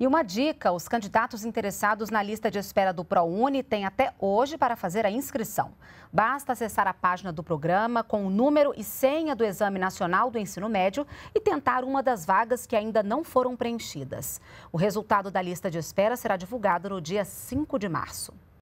E uma dica: os candidatos interessados na lista de espera do ProUni têm até hoje para fazer a inscrição. Basta acessar a página do programa com o número e senha do Exame Nacional do Ensino Médio e tentar uma das vagas que ainda não foram preenchidas. O resultado da lista de espera será divulgado no dia 5 de março.